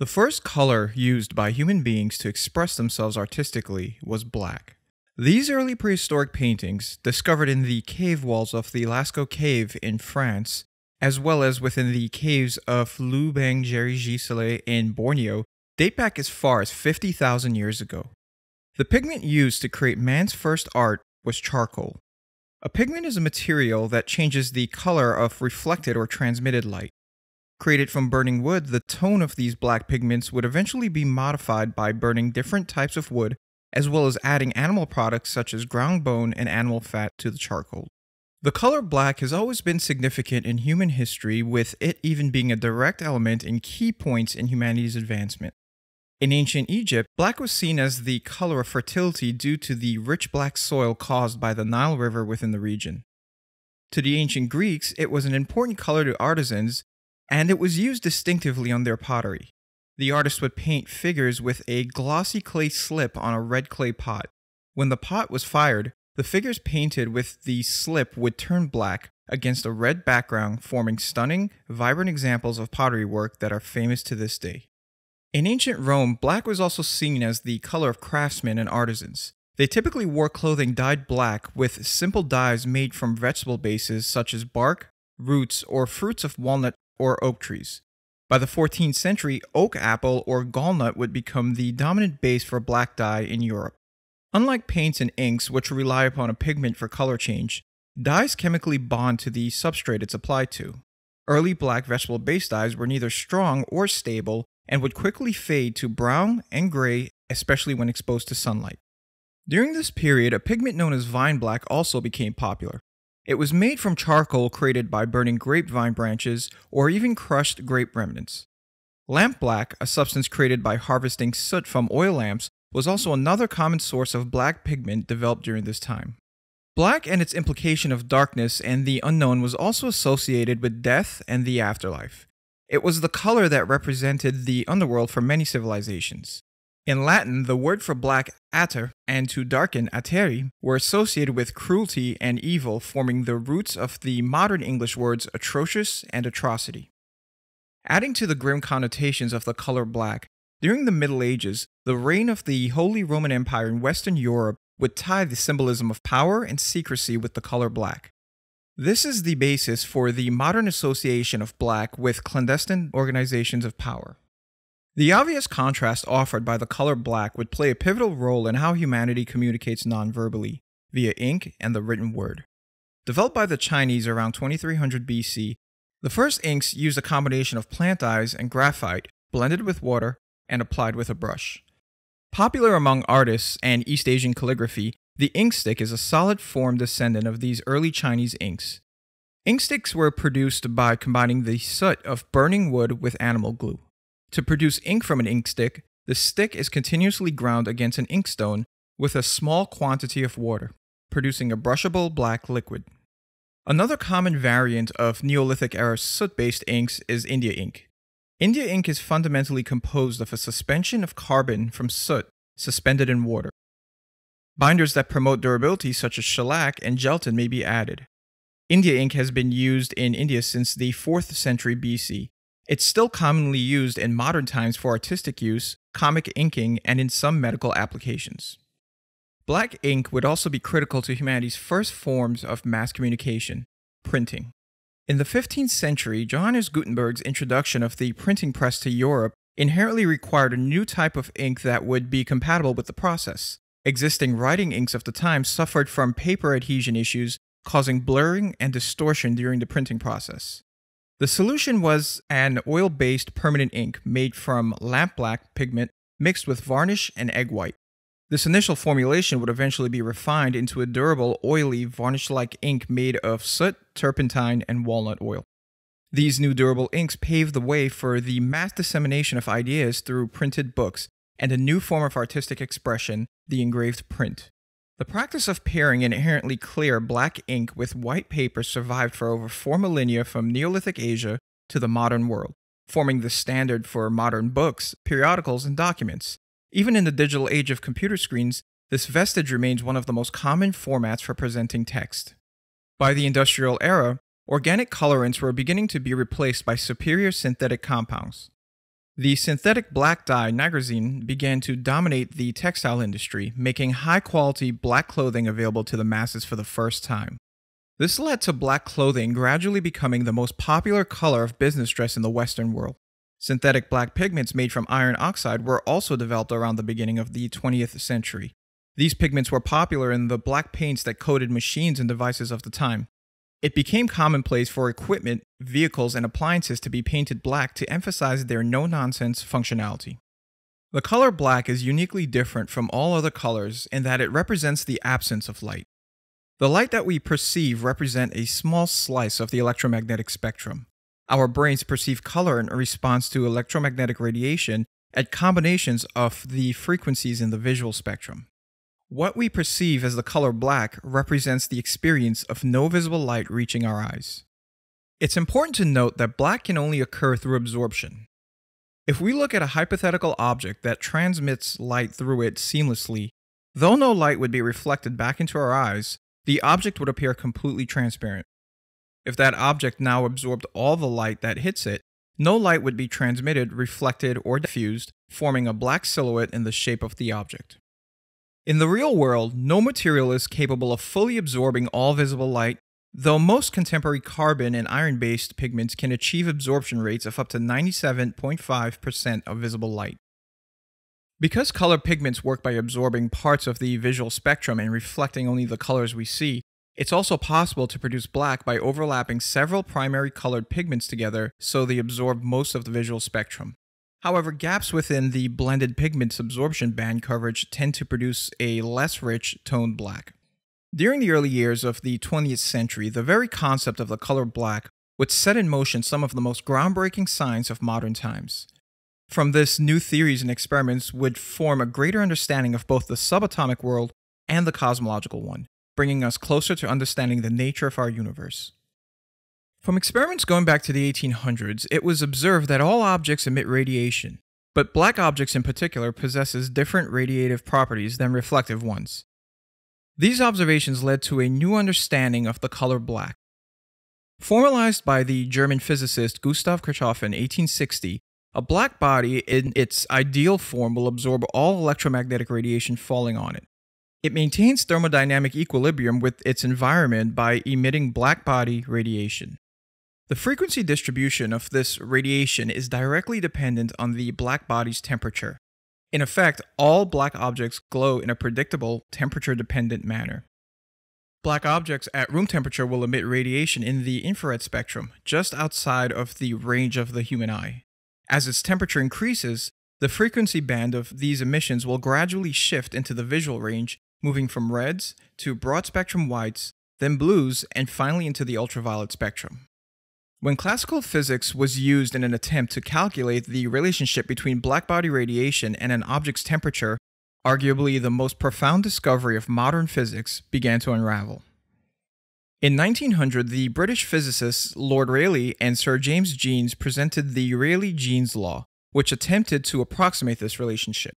The first color used by human beings to express themselves artistically was black. These early prehistoric paintings, discovered in the cave walls of the Lascaux Cave in France, as well as within the caves of Lubang Jerry Gisele in Borneo, date back as far as 50,000 years ago. The pigment used to create man's first art was charcoal. A pigment is a material that changes the color of reflected or transmitted light. Created from burning wood, the tone of these black pigments would eventually be modified by burning different types of wood, as well as adding animal products such as ground bone and animal fat to the charcoal. The color black has always been significant in human history, with it even being a direct element in key points in humanity's advancement. In ancient Egypt, black was seen as the color of fertility due to the rich black soil caused by the Nile River within the region. To the ancient Greeks, it was an important color to artisans and it was used distinctively on their pottery. The artist would paint figures with a glossy clay slip on a red clay pot. When the pot was fired, the figures painted with the slip would turn black against a red background, forming stunning, vibrant examples of pottery work that are famous to this day. In ancient Rome, black was also seen as the color of craftsmen and artisans. They typically wore clothing dyed black with simple dyes made from vegetable bases such as bark, roots, or fruits of walnut or oak trees. By the 14th century, oak apple or gallnut would become the dominant base for black dye in Europe. Unlike paints and inks, which rely upon a pigment for color change, dyes chemically bond to the substrate it's applied to. Early black vegetable based dyes were neither strong or stable and would quickly fade to brown and gray, especially when exposed to sunlight. During this period, a pigment known as vine black also became popular. It was made from charcoal created by burning grapevine branches or even crushed grape remnants. Lampblack, a substance created by harvesting soot from oil lamps, was also another common source of black pigment developed during this time. Black and its implication of darkness and the unknown was also associated with death and the afterlife. It was the color that represented the underworld for many civilizations. In Latin, the word for black atter, and to darken ateri were associated with cruelty and evil, forming the roots of the modern English words atrocious and atrocity. Adding to the grim connotations of the color black, during the Middle Ages, the reign of the Holy Roman Empire in Western Europe would tie the symbolism of power and secrecy with the color black. This is the basis for the modern association of black with clandestine organizations of power. The obvious contrast offered by the color black would play a pivotal role in how humanity communicates nonverbally, via ink and the written word. Developed by the Chinese around 2300 BC, the first inks used a combination of plant dyes and graphite blended with water and applied with a brush. Popular among artists and East Asian calligraphy, the ink stick is a solid form descendant of these early Chinese inks. Ink sticks were produced by combining the soot of burning wood with animal glue. To produce ink from an inkstick, the stick is continuously ground against an inkstone with a small quantity of water, producing a brushable black liquid. Another common variant of Neolithic era soot based inks is India ink. India ink is fundamentally composed of a suspension of carbon from soot suspended in water. Binders that promote durability, such as shellac and gelatin, may be added. India ink has been used in India since the 4th century BC it's still commonly used in modern times for artistic use, comic inking, and in some medical applications. Black ink would also be critical to humanity's first forms of mass communication, printing. In the 15th century, Johannes Gutenberg's introduction of the printing press to Europe inherently required a new type of ink that would be compatible with the process. Existing writing inks of the time suffered from paper adhesion issues, causing blurring and distortion during the printing process. The solution was an oil based permanent ink made from lampblack pigment mixed with varnish and egg white. This initial formulation would eventually be refined into a durable, oily, varnish like ink made of soot, turpentine, and walnut oil. These new durable inks paved the way for the mass dissemination of ideas through printed books and a new form of artistic expression, the engraved print. The practice of pairing inherently clear black ink with white paper survived for over four millennia from Neolithic Asia to the modern world, forming the standard for modern books, periodicals, and documents. Even in the digital age of computer screens, this vestige remains one of the most common formats for presenting text. By the industrial era, organic colorants were beginning to be replaced by superior synthetic compounds. The synthetic black dye nigrazine began to dominate the textile industry, making high quality black clothing available to the masses for the first time. This led to black clothing gradually becoming the most popular color of business dress in the Western world. Synthetic black pigments made from iron oxide were also developed around the beginning of the 20th century. These pigments were popular in the black paints that coated machines and devices of the time. It became commonplace for equipment, vehicles, and appliances to be painted black to emphasize their no nonsense functionality. The color black is uniquely different from all other colors in that it represents the absence of light. The light that we perceive represent a small slice of the electromagnetic spectrum. Our brains perceive color in response to electromagnetic radiation at combinations of the frequencies in the visual spectrum. What we perceive as the color black represents the experience of no visible light reaching our eyes. It's important to note that black can only occur through absorption. If we look at a hypothetical object that transmits light through it seamlessly, though no light would be reflected back into our eyes, the object would appear completely transparent. If that object now absorbed all the light that hits it, no light would be transmitted, reflected, or diffused, forming a black silhouette in the shape of the object. In the real world, no material is capable of fully absorbing all visible light, though most contemporary carbon and iron based pigments can achieve absorption rates of up to 97.5% of visible light. Because color pigments work by absorbing parts of the visual spectrum and reflecting only the colors we see, it's also possible to produce black by overlapping several primary colored pigments together so they absorb most of the visual spectrum. However, gaps within the blended pigment's absorption band coverage tend to produce a less rich toned black. During the early years of the 20th century, the very concept of the color black would set in motion some of the most groundbreaking science of modern times. From this, new theories and experiments would form a greater understanding of both the subatomic world and the cosmological one, bringing us closer to understanding the nature of our universe. From experiments going back to the 1800s, it was observed that all objects emit radiation, but black objects in particular possesses different radiative properties than reflective ones. These observations led to a new understanding of the color black. Formalized by the German physicist Gustav Kirchhoff in 1860, a black body in its ideal form will absorb all electromagnetic radiation falling on it. It maintains thermodynamic equilibrium with its environment by emitting black body radiation. The frequency distribution of this radiation is directly dependent on the black body's temperature. In effect, all black objects glow in a predictable, temperature dependent manner. Black objects at room temperature will emit radiation in the infrared spectrum, just outside of the range of the human eye. As its temperature increases, the frequency band of these emissions will gradually shift into the visual range, moving from reds to broad spectrum whites, then blues, and finally into the ultraviolet spectrum. When classical physics was used in an attempt to calculate the relationship between blackbody radiation and an object's temperature, arguably the most profound discovery of modern physics began to unravel. In 1900, the British physicists Lord Rayleigh and Sir James Jeans presented the Rayleigh-Jeans law, which attempted to approximate this relationship.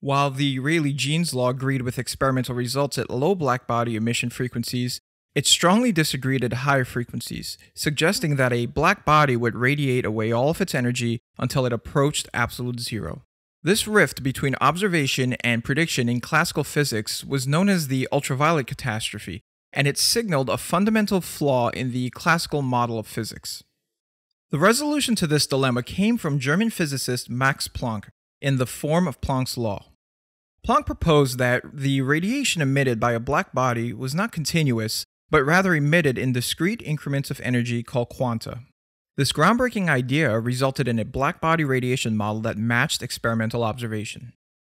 While the Rayleigh-Jeans law agreed with experimental results at low blackbody emission frequencies, it strongly disagreed at higher frequencies, suggesting that a black body would radiate away all of its energy until it approached absolute zero. This rift between observation and prediction in classical physics was known as the ultraviolet catastrophe, and it signaled a fundamental flaw in the classical model of physics. The resolution to this dilemma came from German physicist Max Planck in the form of Planck's law. Planck proposed that the radiation emitted by a black body was not continuous, but rather emitted in discrete increments of energy called quanta. This groundbreaking idea resulted in a blackbody radiation model that matched experimental observation.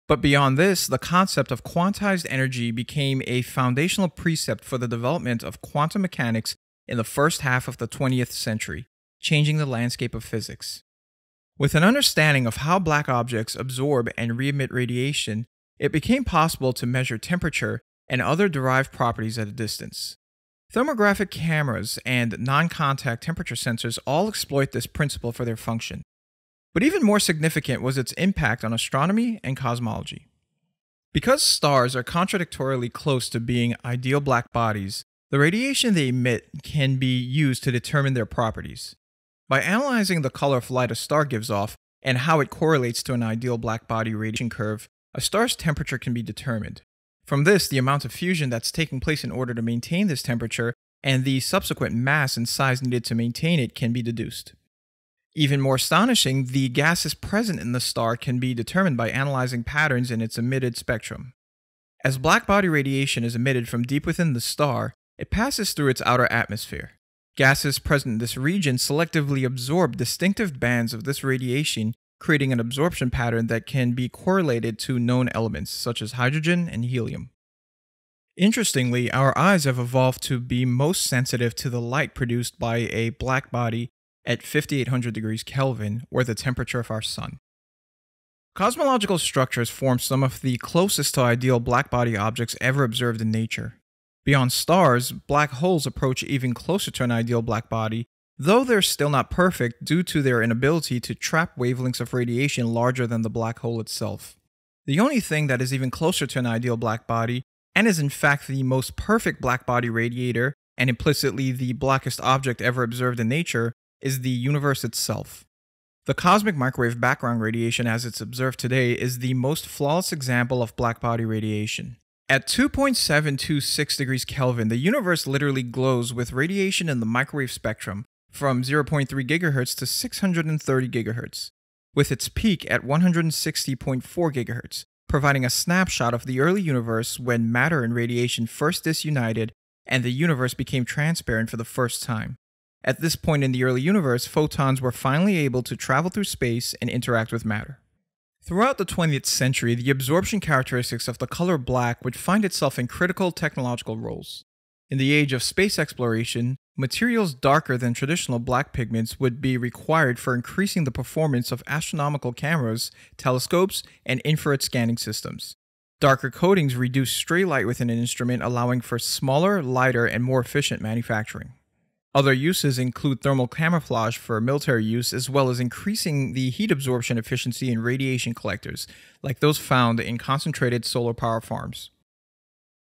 But beyond this, the concept of quantized energy became a foundational precept for the development of quantum mechanics in the first half of the 20th century, changing the landscape of physics. With an understanding of how black objects absorb and re emit radiation, it became possible to measure temperature and other derived properties at a distance. Thermographic cameras and non-contact temperature sensors all exploit this principle for their function, but even more significant was its impact on astronomy and cosmology. Because stars are contradictorily close to being ideal black bodies, the radiation they emit can be used to determine their properties. By analyzing the color of light a star gives off and how it correlates to an ideal black body radiation curve, a star's temperature can be determined. From this, the amount of fusion that's taking place in order to maintain this temperature and the subsequent mass and size needed to maintain it can be deduced. Even more astonishing, the gases present in the star can be determined by analyzing patterns in its emitted spectrum. As blackbody radiation is emitted from deep within the star, it passes through its outer atmosphere. Gases present in this region selectively absorb distinctive bands of this radiation creating an absorption pattern that can be correlated to known elements such as hydrogen and helium. Interestingly, our eyes have evolved to be most sensitive to the light produced by a black body at 5800 degrees Kelvin, or the temperature of our sun. Cosmological structures form some of the closest to ideal blackbody objects ever observed in nature. Beyond stars, black holes approach even closer to an ideal black body though they're still not perfect due to their inability to trap wavelengths of radiation larger than the black hole itself. The only thing that is even closer to an ideal black body, and is in fact the most perfect black body radiator, and implicitly the blackest object ever observed in nature, is the universe itself. The cosmic microwave background radiation as it's observed today is the most flawless example of black body radiation. At 2.726 degrees Kelvin, the universe literally glows with radiation in the microwave spectrum, from 0.3 GHz to 630 GHz, with its peak at 160.4 GHz, providing a snapshot of the early universe when matter and radiation first disunited and the universe became transparent for the first time. At this point in the early universe, photons were finally able to travel through space and interact with matter. Throughout the 20th century, the absorption characteristics of the color black would find itself in critical technological roles. In the age of space exploration, Materials darker than traditional black pigments would be required for increasing the performance of astronomical cameras, telescopes, and infrared scanning systems. Darker coatings reduce stray light within an instrument, allowing for smaller, lighter, and more efficient manufacturing. Other uses include thermal camouflage for military use, as well as increasing the heat absorption efficiency in radiation collectors, like those found in concentrated solar power farms.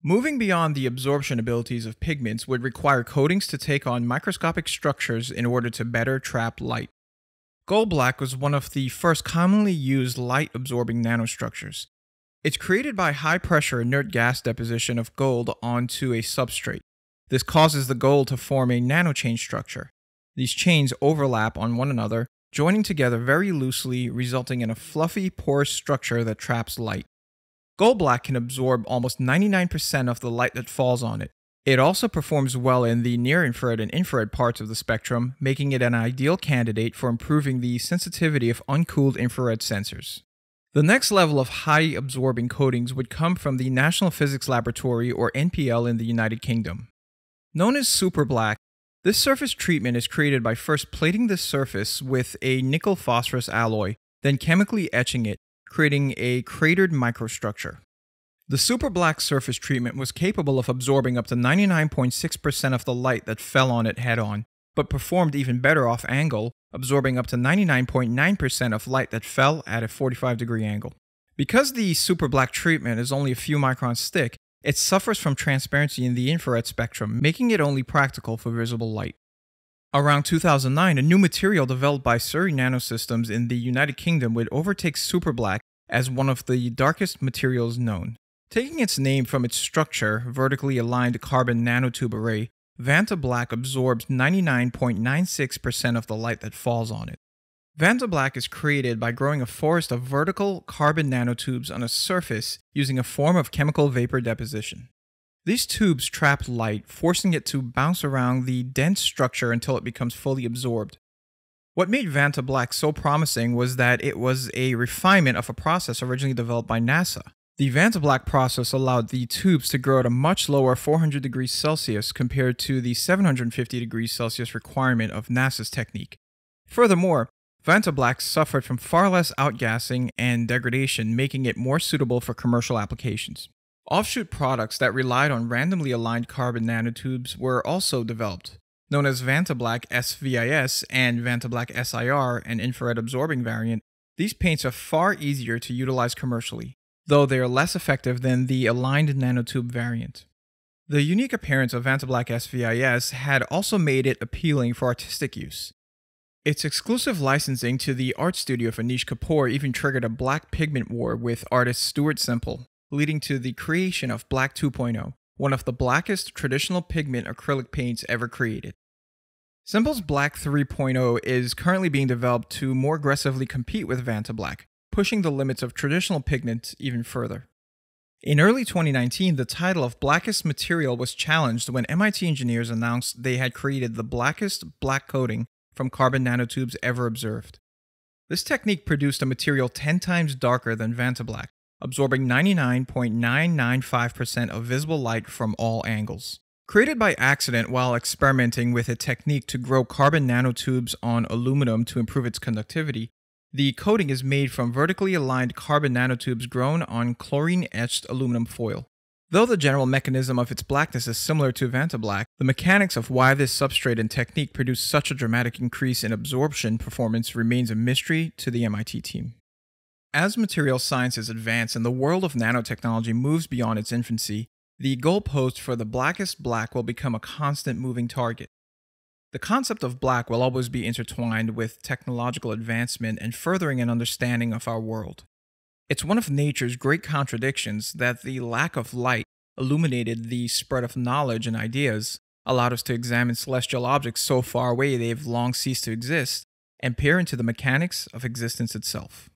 Moving beyond the absorption abilities of pigments would require coatings to take on microscopic structures in order to better trap light. Gold black was one of the first commonly used light absorbing nanostructures. It's created by high pressure inert gas deposition of gold onto a substrate. This causes the gold to form a nanochain structure. These chains overlap on one another, joining together very loosely, resulting in a fluffy, porous structure that traps light. Gold black can absorb almost 99% of the light that falls on it. It also performs well in the near infrared and infrared parts of the spectrum, making it an ideal candidate for improving the sensitivity of uncooled infrared sensors. The next level of high absorbing coatings would come from the National Physics Laboratory or NPL in the United Kingdom. Known as super black, this surface treatment is created by first plating the surface with a nickel phosphorus alloy, then chemically etching it, creating a cratered microstructure. The super black surface treatment was capable of absorbing up to 99.6% of the light that fell on it head on, but performed even better off angle, absorbing up to 99.9% .9 of light that fell at a 45 degree angle. Because the super black treatment is only a few microns thick, it suffers from transparency in the infrared spectrum, making it only practical for visible light. Around 2009, a new material developed by Surrey Nanosystems in the United Kingdom would overtake superblack as one of the darkest materials known. Taking its name from its structure, vertically aligned carbon nanotube array, Vanta Black absorbs 99.96% of the light that falls on it. Vanta Black is created by growing a forest of vertical carbon nanotubes on a surface using a form of chemical vapor deposition. These tubes trap light, forcing it to bounce around the dense structure until it becomes fully absorbed. What made Vanta Black so promising was that it was a refinement of a process originally developed by NASA. The Vanta Black process allowed the tubes to grow at a much lower 400 degrees Celsius compared to the 750 degrees Celsius requirement of NASA's technique. Furthermore, Vanta Black suffered from far less outgassing and degradation, making it more suitable for commercial applications. Offshoot products that relied on randomly aligned carbon nanotubes were also developed, known as Vantablack SVIS and Vantablack SIR, an infrared absorbing variant. These paints are far easier to utilize commercially, though they are less effective than the aligned nanotube variant. The unique appearance of Vantablack SVIS had also made it appealing for artistic use. Its exclusive licensing to the art studio of Anish Kapoor even triggered a black pigment war with artist Stuart Simple, leading to the creation of Black 2.0, one of the blackest traditional pigment acrylic paints ever created. Symbol's Black 3.0 is currently being developed to more aggressively compete with Vanta Black, pushing the limits of traditional pigments even further. In early 2019, the title of Blackest Material was challenged when MIT engineers announced they had created the blackest black coating from carbon nanotubes ever observed. This technique produced a material 10 times darker than Vantablack, absorbing 99.995% of visible light from all angles. Created by accident while experimenting with a technique to grow carbon nanotubes on aluminum to improve its conductivity, the coating is made from vertically aligned carbon nanotubes grown on chlorine etched aluminum foil. Though the general mechanism of its blackness is similar to Vantablack, the mechanics of why this substrate and technique produce such a dramatic increase in absorption performance remains a mystery to the MIT team. As material sciences advance and the world of nanotechnology moves beyond its infancy, the goalpost for the blackest black will become a constant moving target. The concept of black will always be intertwined with technological advancement and furthering an understanding of our world. It's one of nature's great contradictions that the lack of light illuminated the spread of knowledge and ideas, allowed us to examine celestial objects so far away they've long ceased to exist, and peer into the mechanics of existence itself.